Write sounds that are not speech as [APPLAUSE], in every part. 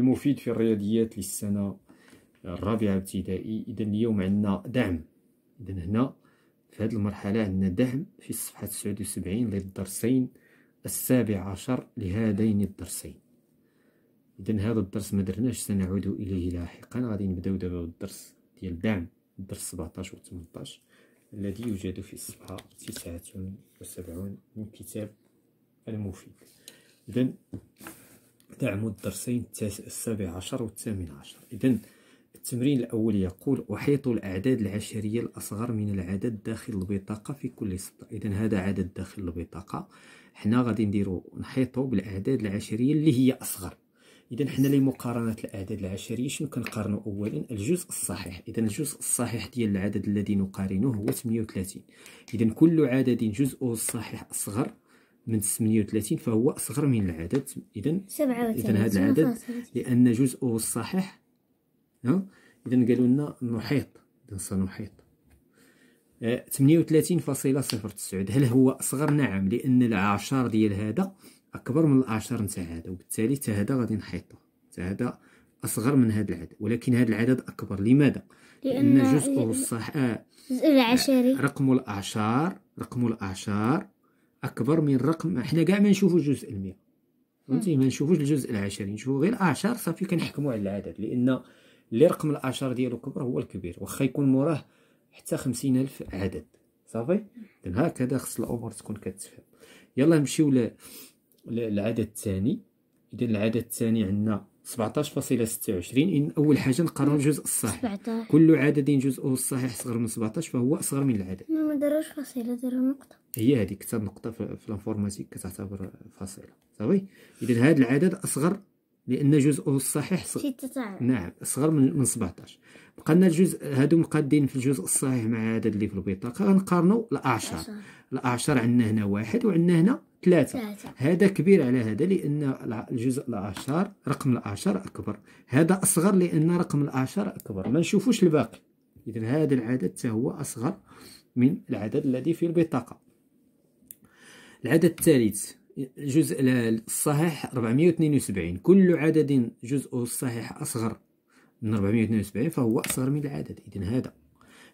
المفيد في الرياضيات للسنة الرابعة ابتدائي إذا اليوم عندنا دعم إذا هنا في هذه المرحلة عندنا دعم في الصفحة 79 للدرسين السابع عشر لهذين الدرسين إذا هذا الدرس ما درناش سنعود إليه لاحقا غادي نبداو دابا بالدرس ديال دعم الدرس 17 و 18 الذي يوجد في الصفحة 79 من كتاب المفيد إذا دعم الدرسين السابع عشر والثامن عشر إذا التمرين الأول يقول أحيط الأعداد العشرية الأصغر من العدد داخل البطاقة في كل سطر إذا هذا عدد داخل البطاقة حنا غادي نديرو نحيطو بالأعداد العشرية اللي هي أصغر إذا حنا لمقارنة الأعداد العشرية شنو كنقارنو أولا الجزء الصحيح إذا الجزء الصحيح ديال العدد الذي نقارنه هو 38 إذا كل عدد جزءه الصحيح أصغر من 38 فهو أصغر من العدد إذا إذا هذا العدد لأن جزءه الصحيح ها إذا قالوا لنا نحيط إذا سنحيط 38.09 هل هو أصغر نعم لأن الأعشار ديال هذا أكبر من الأعشار نتاع هذا وبالتالي حتى هذا غادي نحيطو حتى هذا أصغر من هذا العدد ولكن هذا العدد أكبر لماذا؟ لأن, لأن جزءه الصح العشري آه، آه، رقم الأعشار رقم الأعشار اكبر من رقم حنا كاع ما نشوفوش جزء المئة فهمتي ما نشوفوش الجزء العشري نشوفو غير عشر صافي كنحكمو على العدد لان اللي رقم الاعشار ديالو كبر هو الكبير واخا يكون موراه حتى خمسين الف عدد صافي اذن هكذا خص الامور تكون كتفهم يلا نمشيو للعدد الثاني اذا العدد الثاني عندنا 17.26 إن أول حاجة نقرر الجزء الصحيح 17 كل عدد جزءه الصحيح صغر من 17 فهو أصغر من العدد ما داروش فاصلة داروا نقطة هي هذيك حتى النقطة في الانفورماتيك كتعتبر فاصلة صافي إذا هذا العدد أصغر لأن جزءه الصحيح نعم أصغر من من 17 بقى لنا الجزء هادو مقادين في الجزء الصحيح مع العدد اللي في البطاقة غنقارنوا الأعشار الأعشار عندنا هنا واحد وعندنا هنا ثلاثة هذا كبير على هذا لأن الجزء العشر رقم العشر أكبر هذا أصغر لأن رقم العشر أكبر ما نشوفوش الباقي إذا هذا العدد هو أصغر من العدد الذي في البطاقة العدد الثالث جزء الصحيح 472 كل عدد جزء الصحيح أصغر من 472 فهو أصغر من العدد إذا هذا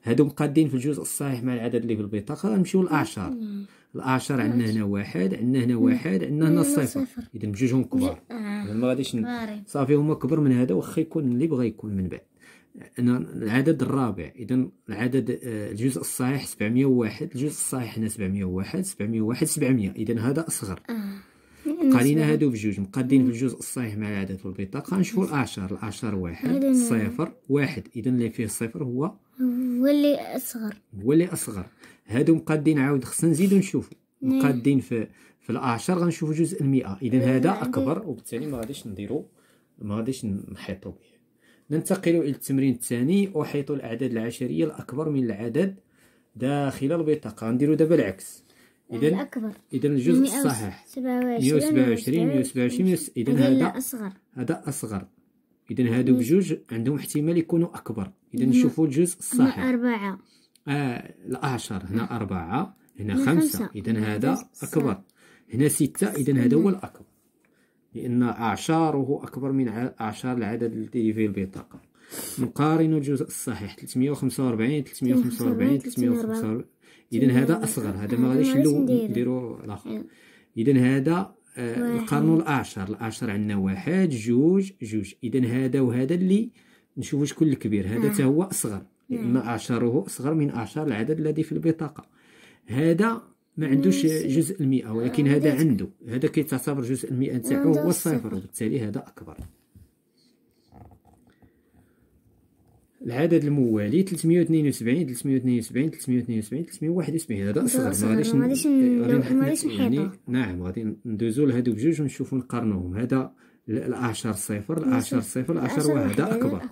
هادو مقادين في الجزء الصحيح مع العدد اللي في البطاقة غنمشيو للأعشار نعم. العشر عندنا هنا واحد عندنا هنا واحد عندنا هنا صفر اذا بجوجهم كبار انا آه. ما غاديش صافي هما كبر من هذا واخا يكون اللي بغا يكون من بعد انا العدد الرابع اذا العدد آه، الجزء الصحيح 701 الجزء الصحيح هنا 701 701 700 اذا هذا اصغر آه. قارينا هادو بجوج مقادين بالجزء الصحيح مع العدد والبطاقه غنشوفوا الأعشار الأعشار واحد صفر واحد اذا اللي فيه صفر هو هو اللي اصغر هو اللي اصغر هادو مقادين عاود خصنا نزيدو نشوفو نعم. مقادين في في الاعشار غنشوفو جزء المئة اذا نعم، هذا اكبر وبالتالي ما غاديش نديرو ما غاديش نحيطو به ننتقل الى التمرين الثاني احيط الاعداد العشريه الاكبر من العدد داخل البطاقه غنديرو دابا العكس اذا يعني الاكبر اذا الجزء الصحيح 127 127 اذا هذا اصغر هذا اصغر اذا هادو بجوج عندهم احتمال يكونوا اكبر اذا نشوفوا الجزء الصحيح أربعة آه العشر هنا نعم. أربعة هنا خمسة إذا هذا أكبر هنا ستة إذا هذا هو الأكبر لأن أعشاره أكبر من أعشار العدد الذي في البطاقة نقارن الجزء الصحيح 345 345 345 إذا هذا أصغر هذا ما غاديش نديرو الآخر نعم. إذا هذا نقارنو آه، الأعشار الأعشر الأعشر عندنا واحد جوج جوج إذا هذا وهذا اللي نشوفوا شكون الكبير هذا حتى نعم. هو أصغر إما نعم. أعشاره أصغر من أعشار العدد الذي في البطاقة هذا ما عندوش جزء المئة ولكن آه، هذا عنده هذا كيتعتبر جزء المئة نتاعو هو الصفر وبالتالي هذا أكبر العدد الموالي 372 372 372 371 هذا اصغر ما غاديش يعني نعم غادي ندوزو لهادو بجوج ونشوفو نقارنوهم هذا الاعشار صفر الاعشار صفر الاعشار واحد هذا اكبر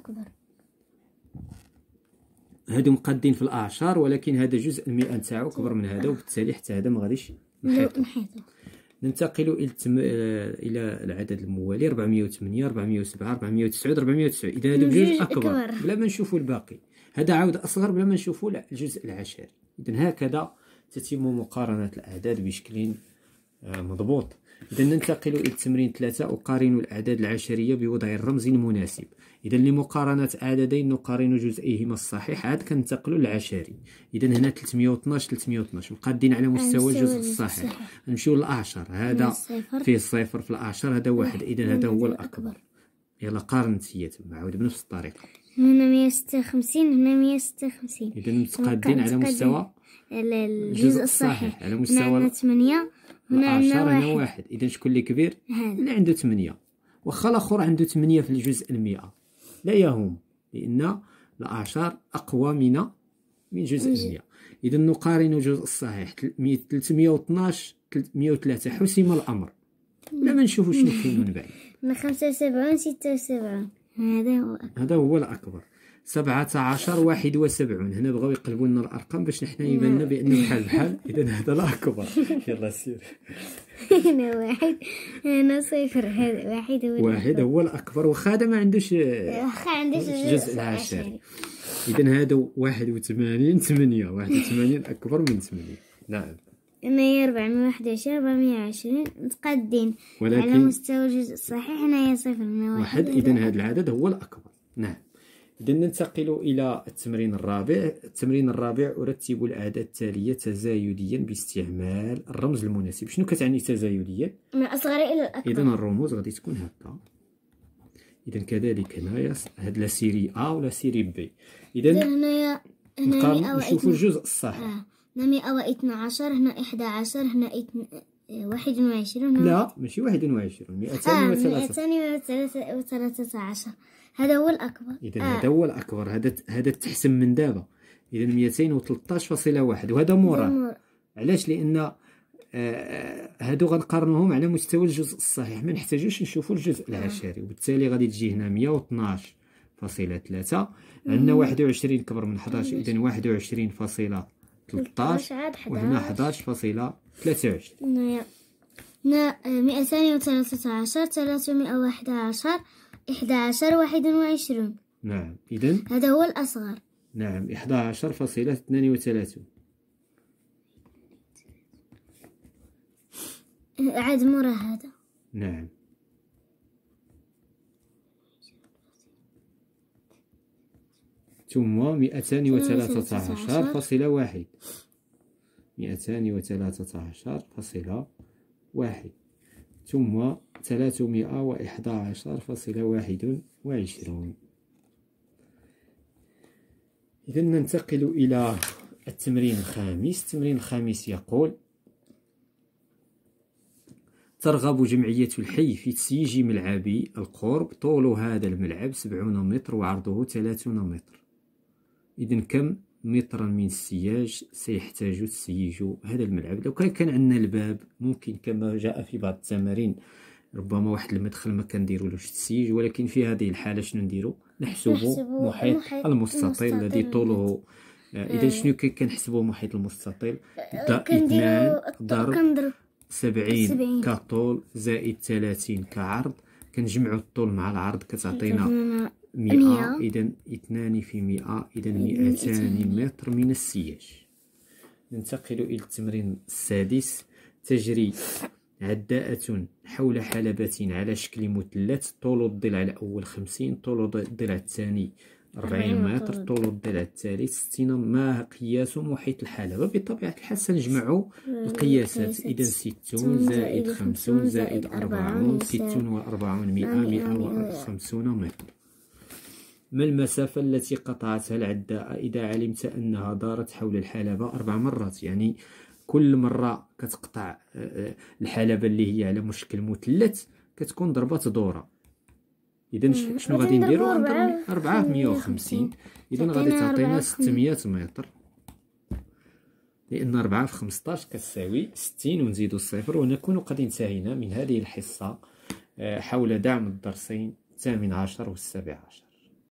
هادو مقادين في الاعشار ولكن هذا جزء المئة نتاعو كبر من هذا وبالتالي حتى هذا ما غاديش نحيطو ننتقل الى التم... الى العدد الموالي 408 407 409 409 اذا هادو جزء اكبر بلا ما نشوفوا الباقي هذا عاود اصغر بلا ما نشوفوا الجزء العشري اذا هكذا تتم مقارنه الاعداد بشكل آه، مضبوط إذا ننتقل إلى التمرين ثلاثة أقارن الأعداد العشرية بوضع الرمز المناسب إذا لمقارنة عددين نقارن جزئيهما الصحيح عاد كنتقلو للعشري إذا هنا 312 312 مقادين على مستوى الجزء الصحيح نمشيو للأعشر هذا فيه صفر في الأعشر هذا واحد إذا هذا هو الأكبر يلا قارن هي تما عاود بنفس الطريقة هنا 156 هنا 156 إذا متقادين على مستوى الجزء الصحيح على مستوى 8 هنا عندنا واحد, واحد. اذا شكون اللي كبير هاد. اللي عنده 8 واخا الاخر عنده 8 في الجزء ال100 لا يهم لان الاعشار اقوى من من جزء إيه. ال100 اذا نقارن الجزء الصحيح 312 303 حسم الامر لا ما نشوفوا شنو كاين من بعد [LAUGHS] من 75 76 هذا هو هذا هو الاكبر 17 71 هنا بغاو يقلبوا لنا الأرقام باش نحنا يبان لنا بأنه بحال بحال [LAUGHS] إذا هذا لا أكبر يلا سير هنا واحد هنا صفر هذا واحد هو واحد هو الأكبر واخا هذا ما عندوش واخا عندوش الجزء آه، العاشر إذا هذا 81 وثمانين ثمانية أكبر من ثمانية نعم هنايا 421 420 متقدين ولكن على مستوى الجزء الصحيح هنايا صفر من واحد, واحد إذا هذا العدد هو الأكبر نعم إذا ننتقل إلى التمرين الرابع التمرين الرابع أرتب الأعداد التالية تزايديا باستعمال الرمز المناسب شنو كتعني تزايديا؟ من الأصغر إلى الأكبر إذا الرموز غادي تكون هكا إذا كذلك هنايا هاد لا سيري أ ولا سيري بي إذا هنايا هنايا نشوفوا الجزء الصحيح آه. هنا 112 هنا 11 هنا 21 وعشرون لا ماشي واحد وعشرون مئتان آه، وثلاثة عشر هذا هو الأكبر إذا آه. هذا هو الأكبر هذا هذا تحسن من دابا إذا مئتين فاصلة واحد وهذا مورا علاش لأن آه،, آه هادو غنقارنوهم على مستوى الجزء الصحيح ما نحتاجوش نشوفوا الجزء آه. العشري وبالتالي غادي تجي هنا 112 فاصلة عندنا 21 كبر من 11 إذا 21 فاصلة 13 وهنا 11 فاصلة 23 هنا مئتان وثلاثة عشر ثلاثمائة نعم إذا هذا هو الأصغر نعم 11 فاصلة اثنان عاد مرة هذا نعم ثم مئتان وثلاثة عشر فاصلة واحد مئتان وثلاثة عشر فاصلة واحد ثم ثلاثمائة وإحدى عشر فاصلة واحد وعشرون إذا ننتقل إلى التمرين الخامس التمرين الخامس يقول ترغب جمعية الحي في تسييج ملعب القرب طول هذا الملعب سبعون متر وعرضه ثلاثون متر اذا كم مترا من السياج سيحتاج تسييج هذا الملعب لو كان كان عندنا الباب ممكن كما جاء في بعض التمارين ربما واحد المدخل ما كنديرولوش تسييج ولكن في هذه الحاله شنو نديرو نحسب محيط, آه، محيط المستطيل الذي طوله اذا شنو كنحسبوا محيط المستطيل اثنان ضرب سبعين كطول زائد ثلاثين كعرض كنجمعوا الطول مع العرض كتعطينا مئة إذا اثنان في مئة إذا مئتان متر من السياج ننتقل إلى التمرين السادس تجري عداءة حول حلبة على شكل مثلث طول الضلع الأول خمسين طول الضلع الثاني ربعين متر طول الضلع الثالث ستين ما قياس محيط الحلبة بطبيعة الحال سنجمعوا القياسات إذا ستون زائد خمسون زائد أربعون ستون وأربعون مئة مئة وخمسون متر ما المسافة التي قطعتها العداءة إذا علمت أنها دارت حول الحلبة أربع مرات يعني كل مرة كتقطع آه، آه، الحلبة اللي هي على مشكل مثلث كتكون ضربة دورة إذا شنو غادي نديرو مية وخمسين إذا غادي تعطينا 600 متر لأن 4 في 15 كتساوي 60 ونزيدو الصفر ونكون قد انتهينا من هذه الحصة آه، حول دعم الدرسين الثامن عشر والسابع عشر